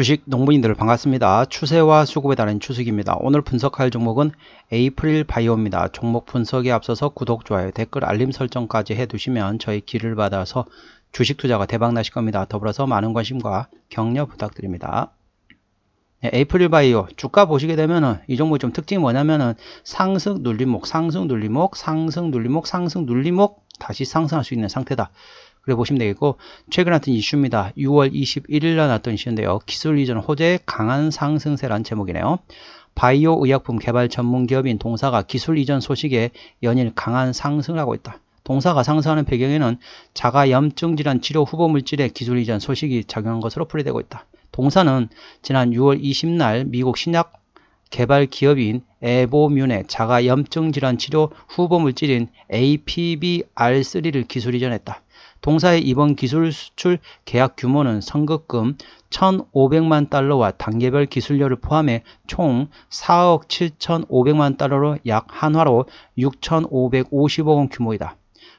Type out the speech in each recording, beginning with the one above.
주식 농부인들 반갑습니다. 추세와 수급에 따른 추수입니다 오늘 분석할 종목은 에이프릴 바이오입니다. 종목 분석에 앞서서 구독, 좋아요, 댓글, 알림 설정까지 해두시면 저희 길을 받아서 주식 투자가 대박 나실 겁니다. 더불어서 많은 관심과 격려 부탁드립니다. 네, 에이프릴 바이오 주가 보시게 되면이 종목 좀 특징이 뭐냐면은 상승 눌림목, 상승 눌림목, 상승 눌림목, 상승 눌림목 다시 상승할 수 있는 상태다. 그래 보시면 되겠고 최근 한튼 이슈입니다. 6월 21일 날 났던 이슈인데요. 기술 이전 호재 강한 상승세란 제목이네요. 바이오 의약품 개발 전문 기업인 동사가 기술 이전 소식에 연일 강한 상승을 하고 있다. 동사가 상승하는 배경에는 자가 염증 질환 치료 후보 물질의 기술 이전 소식이 작용한 것으로 풀이되고 있다. 동사는 지난 6월 20일 날 미국 신약 개발 기업인 에보뮨의 자가 염증 질환 치료 후보 물질인 APBR3를 기술 이전했다. 동사의 이번 기술 수출 계약 규모는 선급금 1,500만 달러와 단계별 기술료를 포함해 총 4억 7,500만 달러로 약 한화로 6,550억 원 규모이다.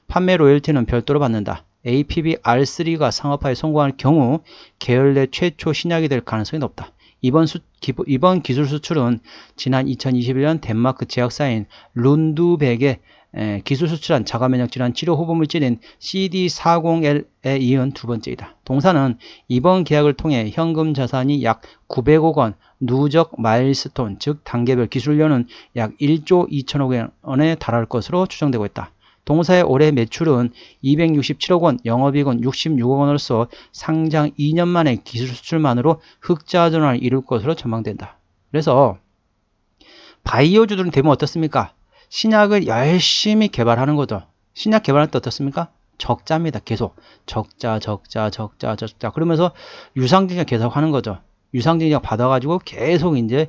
판매 로열티는 별도로 받는다. APBR3가 상업화에 성공할 경우 계열 내 최초 신약이 될 가능성이 높다. 이번, 수, 이번 기술 수출은 지난 2021년 덴마크 제약사인 룬두백의 에, 기술 수출한 자가 면역 질환 치료 호보 물질인 CD40L에 이은 두 번째이다. 동사는 이번 계약을 통해 현금 자산이 약 900억 원, 누적 마일스톤, 즉 단계별 기술료는 약 1조 2천억 원에 달할 것으로 추정되고 있다. 동사의 올해 매출은 267억 원, 영업이익은 66억 원으로서 상장 2년 만에 기술 수출만으로 흑자 전환을 이룰 것으로 전망된다. 그래서 바이오주들은 되면 어떻습니까? 신약을 열심히 개발하는 거죠. 신약 개발할 때 어떻습니까? 적자입니다. 계속 적자 적자 적자 적자 그러면서 유상증자 계속 하는 거죠. 유상증인 약 받아가지고 계속 이제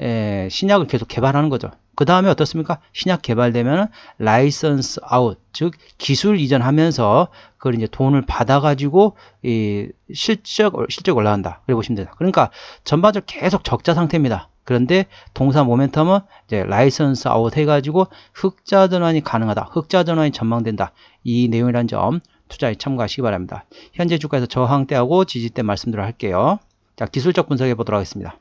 에, 신약을 계속 개발하는 거죠. 그 다음에 어떻습니까? 신약 개발되면 라이선스 아웃, 즉 기술 이전하면서 그걸 이제 돈을 받아가지고 이 실적 실적 올라간다. 그래 보시면 됩니다. 그러니까 전반적으로 계속 적자 상태입니다. 그런데 동사 모멘텀은 이제 라이선스 아웃 해가지고 흑자 전환이 가능하다. 흑자 전환이 전망된다. 이 내용이란 점 투자에 참고하시기 바랍니다. 현재 주가에서 저항대하고 지지대 말씀드려 할게요. 자, 기술적 분석해 보도록 하겠습니다.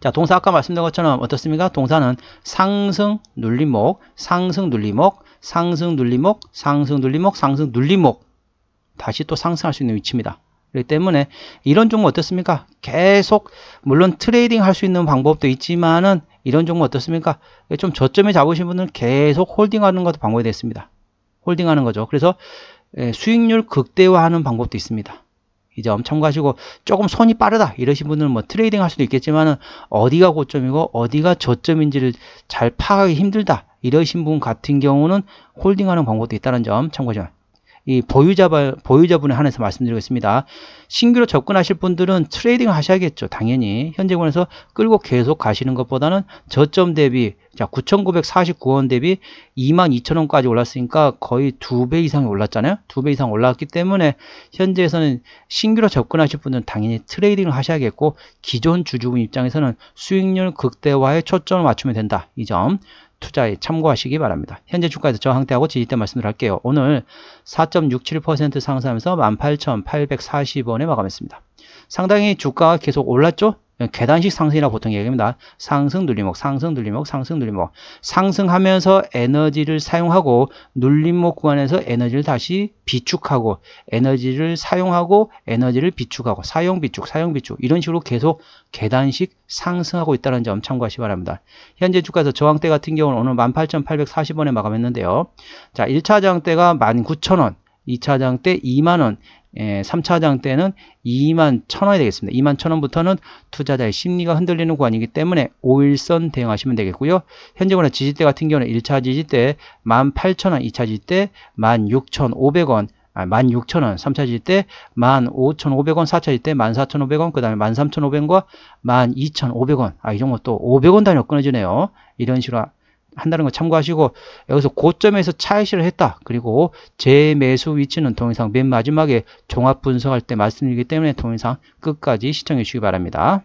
자, 동사 아까 말씀드린 것처럼 어떻습니까? 동사는 상승 눌림목, 상승 눌림목, 상승 눌림목, 상승 눌림목, 상승 눌림목. 다시 또 상승할 수 있는 위치입니다. 그렇기 때문에 이런 종목 어떻습니까? 계속 물론 트레이딩 할 수 있는 방법도 있지만은 이런 종목 어떻습니까? 좀 저점에 잡으신 분은 계속 홀딩하는 것도 방법이 됐습니다. 홀딩하는 거죠. 그래서 예, 수익률 극대화하는 방법도 있습니다. 이제 엄청 가시고 조금 손이 빠르다 이러신 분들은 뭐 트레이딩 할 수도 있겠지만은 어디가 고점이고 어디가 저점인지를 잘 파악하기 힘들다 이러신 분 같은 경우는 홀딩하는 방법도 있다는 점 참고하시면 이 보유자, 보유자분에 한해서 말씀드리겠습니다. 신규로 접근하실 분들은 트레이딩 하셔야겠죠. 당연히. 현재 권에서 끌고 계속 가시는 것보다는 저점 대비, 자, 9,949원 대비 22,000원까지 올랐으니까 거의 두 배 이상 올랐잖아요. 두 배 이상 올랐기 때문에 현재에서는 신규로 접근하실 분들은 당연히 트레이딩을 하셔야겠고, 기존 주주분 입장에서는 수익률 극대화에 초점을 맞추면 된다. 이 점. 투자에 참고하시기 바랍니다. 현재 주가에서 저항대하고 지지대 말씀을 할게요. 오늘 4.67% 상승하면서 18,840원에 마감했습니다. 상당히 주가가 계속 올랐죠? 예, 계단식 상승이라 보통 얘기합니다. 상승 눌림목, 상승 눌림목, 상승 눌림목. 상승하면서 에너지를 사용하고 눌림목 구간에서 에너지를 다시 비축하고 에너지를 사용하고 에너지를 비축하고 사용 비축, 사용 비축 이런 식으로 계속 계단식 상승하고 있다는 점 참고하시 바랍니다. 현재 주가에서 저항대 같은 경우는 오늘 18,840원에 마감했는데요. 자, 1차 저항대가 19,000원, 2차 저항대 2만원, 예, 3차장 때는 2만 0원이 되겠습니다. 2만 0원부터는 투자자의 심리가 흔들리는 구간이기 때문에 5일선 대응하시면 되겠고요. 현재 권의 지지대 같은 경우는 1차 지지대 18,000원, 2차 지지대 16,500원, 아, 16,000원, 3차 지지대 15,500원, 4차 지지대 14,500원, 그 다음에 13,500원과 12,500원, 아, 이 정도 또 500원 단위로 끊어지네요. 이런 식으로 한다는 거 참고하시고 여기서 고점에서 차익실을 했다. 그리고 재매수 위치는 동영상 맨 마지막에 종합 분석할 때 말씀드리기 때문에 동영상 끝까지 시청해 주시기 바랍니다.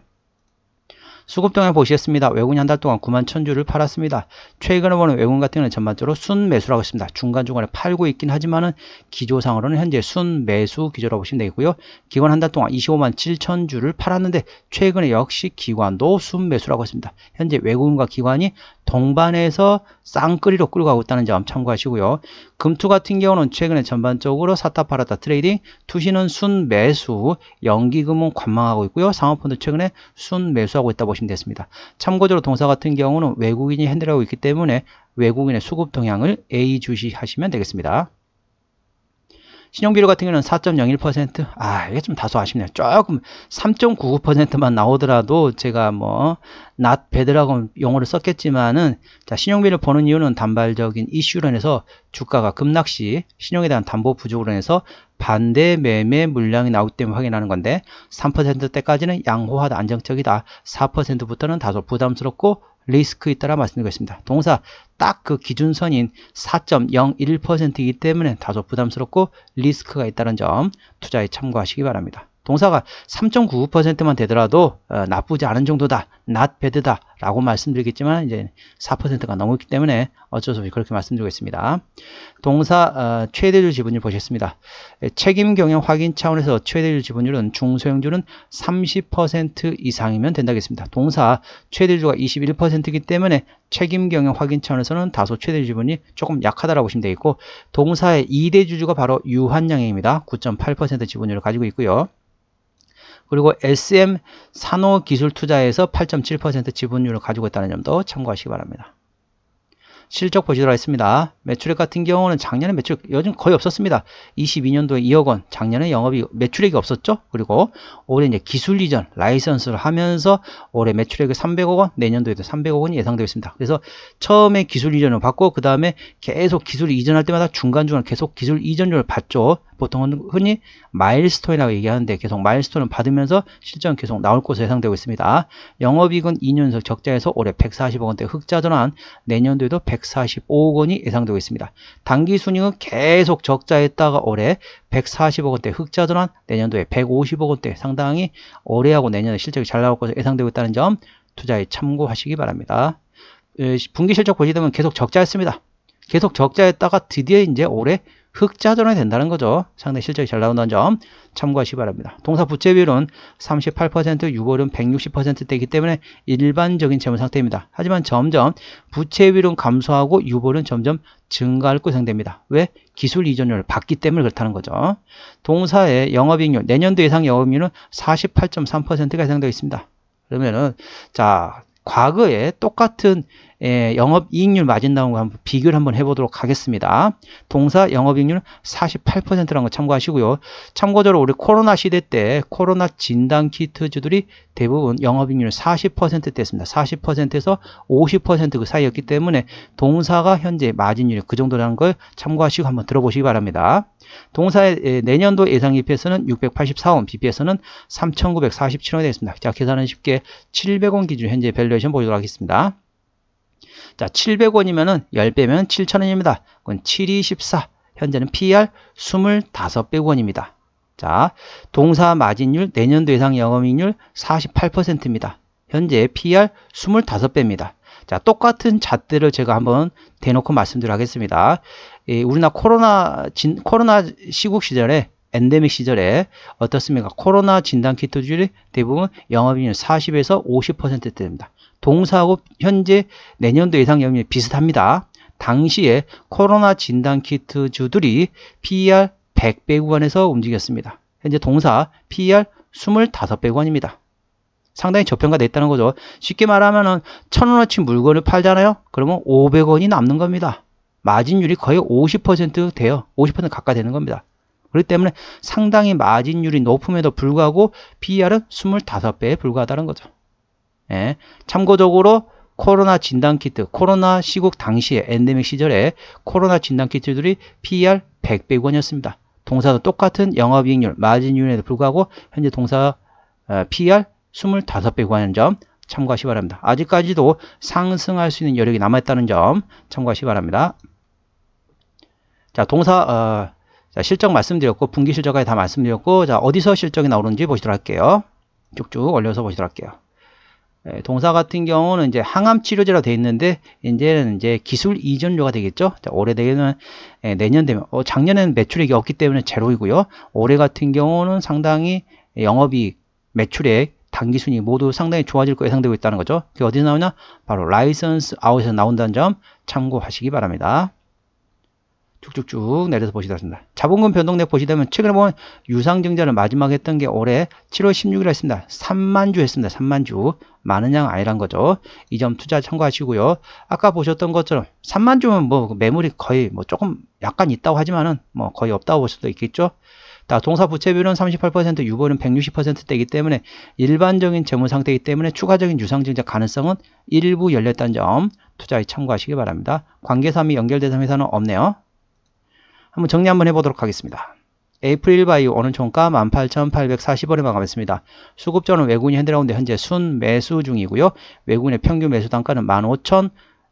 수급동향 보시겠습니다. 외국인이 한달 동안 9만 1000주를 팔았습니다. 최근에 보는 외국인 같은 경우는 전반적으로 순매수라고 했습니다. 중간중간에 팔고 있긴 하지만은 기조상으로는 현재 순매수 기조라고 보시면 되겠고요. 기관 한 달 동안 25만 7000주를 팔았는데 최근에 역시 기관도 순매수라고 했습니다. 현재 외국인과 기관이 동반해서 쌍끌이로 끌고 가고 있다는 점 참고하시고요. 금투 같은 경우는 최근에 전반적으로 사타 팔았다 트레이딩, 투시는순 매수, 연기금은 관망하고 있고요. 상업펀드 최근에 순 매수하고 있다 보시면 됐습니다 참고적으로 동사 같은 경우는 외국인이 핸들하고 있기 때문에 외국인의 수급 동향을 A 주시하시면 되겠습니다. 신용비율 같은 경우는 4.01%, 아, 이게 좀 다소 아쉽네요. 조금 3.99%만 나오더라도 제가 뭐, not bad라고 용어를 썼겠지만은, 자, 신용비를 보는 이유는 단발적인 이슈런에서 주가가 급락 시 신용에 대한 담보 부족으로 인해서 반대 매매 물량이 나오기 때문에 확인하는 건데 3%대까지는 양호하다 안정적이다 4%부터는 다소 부담스럽고 리스크 있다라 말씀드리겠습니다 동사 딱 그 기준선인 4.01%이기 때문에 다소 부담스럽고 리스크가 있다는 점 투자에 참고하시기 바랍니다. 동사가 3.99%만 되더라도 어, 나쁘지 않은 정도다, not bad다 라고 말씀드리겠지만 이제 4%가 넘었기 때문에 어쩔 수 없이 그렇게 말씀드리겠습니다 동사 어, 최대주 지분율 보셨습니다. 예, 책임 경영 확인 차원에서 최대주 지분율은 중소형주는 30% 이상이면 된다겠습니다. 동사 최대주가 21%이기 때문에 책임 경영 확인 차원에서는 다소 최대주 지분이 조금 약하다라고 보시면 되겠고 동사의 2대 주주가 바로 유한양행입니다. 9.8% 지분율을 가지고 있고요. 그리고 SM 산호기술투자에서 8.7% 지분율을 가지고 있다는 점도 참고하시기 바랍니다. 실적 보시도록 하겠습니다. 매출 액 같은 경우는 작년에 매출 요즘 거의 없었습니다. 22년도에 2억 원, 작년에 영업이 매출액이 없었죠. 그리고 올해 이제 기술 이전 라이선스를 하면서 올해 매출액이 300억 원, 내년도에도 300억 원이 예상되고 있습니다. 그래서 처음에 기술 이전을 받고 그 다음에 계속 기술 이전할 때마다 중간중간 계속 기술 이전료를 받죠. 보통은 흔히 마일스톤이라고 얘기하는데 계속 마일스톤을 받으면서 실전 계속 나올 것으로 예상되고 있습니다. 영업이익은 2년석 적자에서 올해 140억 원대 흑자 전환, 내년도에도 145억 원이 예상되고 있습니다. 나타내고 있습니다. 단기 순이익은 계속 적자했다가 올해 140억 원대 흑자 전환, 내년도에 150억 원대 상당히 올해하고 내년에 실적이 잘 나올 것으로 예상되고 있다는 점 투자에 참고하시기 바랍니다. 분기 실적 보시면 계속 적자였습니다. 계속 적자였다가 드디어 이제 올해 흑자전환이 된다는 거죠. 상당히 실적이 잘 나온다는 점 참고하시기 바랍니다. 동사 부채 비율은 38%, 유보율은 160%대이기 때문에 일반적인 재무 상태입니다. 하지만 점점 부채 비율은 감소하고 유보율은 점점 증가할 것이 상됩니다. 왜? 기술 이전율을 받기 때문에 그렇다는 거죠. 동사의 영업이익률, 내년도 예상 영업이익률은 48.3%가 예상되어 있습니다. 그러면은 자 과거에 똑같은 예, 영업이익률 마진다운과 한번 비교를 한번 해보도록 하겠습니다. 동사 영업이익률 48%라는 거 참고하시고요. 참고적으로 우리 코로나 시대 때 코로나 진단 키트주들이 대부분 영업이익률 40%대였습니다. 40%에서 50%그 사이였기 때문에 동사가 현재 마진율이 그 정도라는 걸 참고하시고 한번 들어보시기 바랍니다. 동사의 예, 내년도 예상 EPS는 684원, BPS는 3,947원이 되겠습니다. 자, 계산은 쉽게 700원 기준 현재 밸류에이션 보도록 하겠습니다. 자, 700원이면은 10배면 7,000원입니다. 그건 724. 현재는 PR 25배원입니다. 자, 동사 마진율 내년도 예상 영업이익률 48%입니다. 현재 PR 25배입니다. 자, 똑같은 잣대를 제가 한번 대놓고 말씀드리겠습니다. 예, 우리나라 코로나 진, 코로나 시국 시절에 엔데믹 시절에 어떻습니까? 코로나 진단 키트줄이 대부분 영업이익률 40에서 50%대입니다. 동사하고 현재 내년도 예상 영업이 비슷합니다. 당시에 코로나 진단 키트주들이 PER 100배 구간에서 움직였습니다. 현재 동사 PER 25배 구간입니다. 상당히 저평가됐다는 거죠. 쉽게 말하면 은1 0원어치 물건을 팔잖아요. 그러면 500원이 남는 겁니다. 마진율이 거의 50% 돼요. 50% 가까이 되는 겁니다. 그렇기 때문에 상당히 마진율이 높음에도 불구하고 PER은 25배에 불과하다는 거죠. 예. 참고적으로 코로나 진단키트, 코로나 시국 당시에 엔데믹 시절에 코로나 진단키트들이 PER 100배 권이었습니다. 동사도 똑같은 영업이익률, 마진율에도 불구하고 현재 동사 PER 25배 구하는 점 참고하시 기 바랍니다. 아직까지도 상승할 수 있는 여력이 남아있다는 점 참고하시 기 바랍니다. 자, 동사 어, 자, 실적 말씀드렸고 분기 실적까지 다 말씀드렸고 자, 어디서 실적이 나오는지 보시도록 할게요. 쭉쭉 올려서 보시도록 할게요. 예, 동사 같은 경우는 이제 항암 치료제라 되어 있는데 이제는 이제 기술 이전료가 되겠죠. 자, 올해 되면 예, 내년 되면 어, 작년에는 매출액이 없기 때문에 제로이고요. 올해 같은 경우는 상당히 영업이익 매출액 단기 순이 모두 상당히 좋아질 거 예상되고 있다는 거죠. 그게 어디서 나오냐? 바로 라이선스 아웃에서 나온다는 점 참고하시기 바랍니다. 쭉쭉쭉 내려서 보시겠습니다. 자본금 변동액 보시다면 최근에 보면 유상증자를 마지막 에 했던 게 올해 7월 16일 에 했습니다. 3만 주 했습니다. 3만 주. 많은 양 아니란 거죠. 이 점 투자 참고하시고요. 아까 보셨던 것처럼 3만 주면 뭐 매물이 거의 뭐 조금 약간 있다고 하지만은 뭐 거의 없다고 볼 수도 있겠죠. 자, 동사 부채비율은 38%, 유보율은 160%대이기 때문에 일반적인 재무 상태이기 때문에 추가적인 유상증자 가능성은 일부 열렸다는 점 투자에 참고하시기 바랍니다. 관계사 및 연결대상 회사는 없네요. 한번 정리 한번 해보도록 하겠습니다. 에이프릴 바이오 오늘 종가 18,840원에 마감했습니다. 수급자는 외국인 이핸대라운데 현재 순 매수 중이고요. 외국인의 평균 매수 단가는 15,000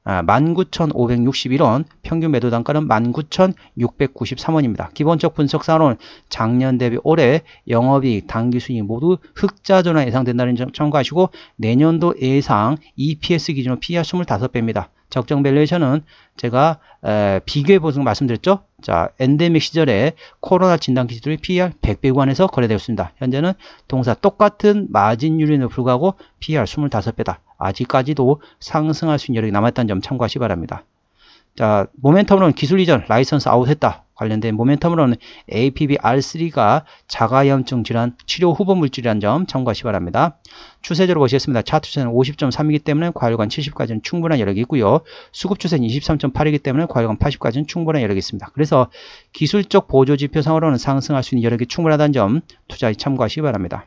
아, 19,561원, 평균 매도 단가는 19,693원입니다. 기본적 분석 사는 작년 대비 올해 영업이익, 당기순이익 모두 흑자 전환 예상된다는 점 참고하시고 내년도 예상 EPS 기준으로 p e r 25배입니다. 적정 밸류에이션은 제가 비교해 보는 거 말씀드렸죠? 자, 엔데믹 시절에 코로나 진단 기술이 p e r 100배 구간에서 거래되었습니다. 현재는 동사 똑같은 마진율에도 불구하고 p e r 25배다. 아직까지도 상승할 수 있는 여력이 남아있다는 점 참고하시기 바랍니다. 자, 모멘텀으로는 기술 이전 라이선스 아웃했다. 관련된 모멘텀으로는 APBR3가 자가염증 질환 치료 후보 물질이라는 점 참고하시기 바랍니다. 추세적으로 보시겠습니다. 차트 추세는 50.3이기 때문에 과열관 70까지는 충분한 여력이 있고요. 수급 추세는 23.8이기 때문에 과열관 80까지는 충분한 여력이 있습니다. 그래서 기술적 보조 지표상으로는 상승할 수 있는 여력이 충분하다는 점 투자에 참고하시기 바랍니다.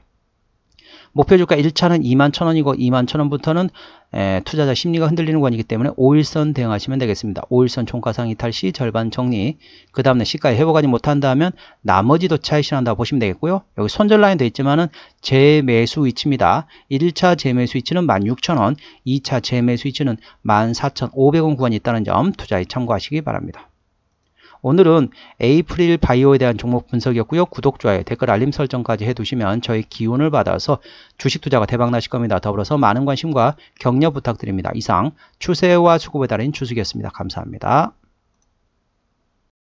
목표 주가 1차는 2 1 0 0 0원이고2 1 0 0 0원부터는 투자자 심리가 흔들리는 구간이기 때문에 5일선 대응하시면 되겠습니다. 5일선 총가상 이탈 시 절반 정리 그 다음에 시가에 회복하지 못한다면 나머지도 차이 실현한다고 보시면 되겠고요. 여기 손절 라인 도 있지만은 재매수 위치입니다. 1차 재매수 위치는 16,000원 2차 재매수 위치는 14,500원 구간이 있다는 점 투자에 참고하시기 바랍니다. 오늘은 에이프릴 바이오에 대한 종목 분석이었고요. 구독, 좋아요, 댓글, 알림 설정까지 해두시면 저희 기운을 받아서 주식 투자가 대박나실 겁니다. 더불어서 많은 관심과 격려 부탁드립니다. 이상 추세와 수급에 달인 주식이었습니다. 감사합니다.